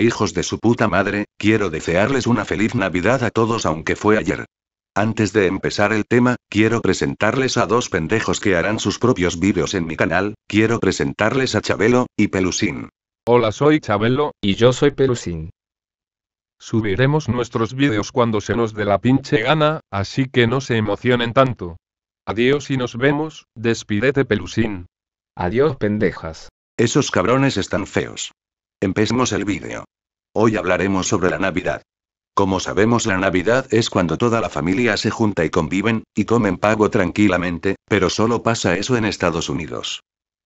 hijos de su puta madre, quiero desearles una feliz Navidad a todos aunque fue ayer. Antes de empezar el tema, quiero presentarles a dos pendejos que harán sus propios vídeos en mi canal, quiero presentarles a Chabelo, y Pelusín. Hola soy Chabelo, y yo soy Pelusín. Subiremos nuestros vídeos cuando se nos dé la pinche gana, así que no se emocionen tanto. Adiós y nos vemos, despídete Pelusín. Adiós pendejas. Esos cabrones están feos. Empecemos el vídeo. Hoy hablaremos sobre la Navidad. Como sabemos la Navidad es cuando toda la familia se junta y conviven, y comen pavo tranquilamente, pero solo pasa eso en Estados Unidos.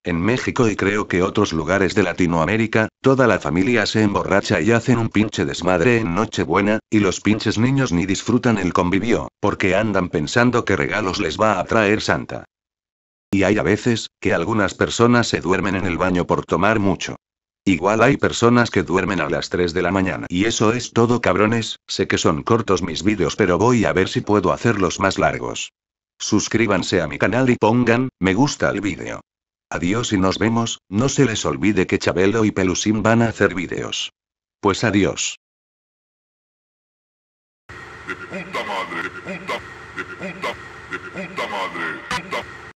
En México y creo que otros lugares de Latinoamérica, toda la familia se emborracha y hacen un pinche desmadre en Nochebuena, y los pinches niños ni disfrutan el convivio, porque andan pensando que regalos les va a traer Santa. Y hay a veces, que algunas personas se duermen en el baño por tomar mucho. Igual hay personas que duermen a las 3 de la mañana. Y eso es todo cabrones, sé que son cortos mis vídeos pero voy a ver si puedo hacerlos más largos. Suscríbanse a mi canal y pongan, me gusta al vídeo. Adiós y nos vemos, no se les olvide que Chabelo y Pelusín van a hacer vídeos. Pues adiós. madre, madre,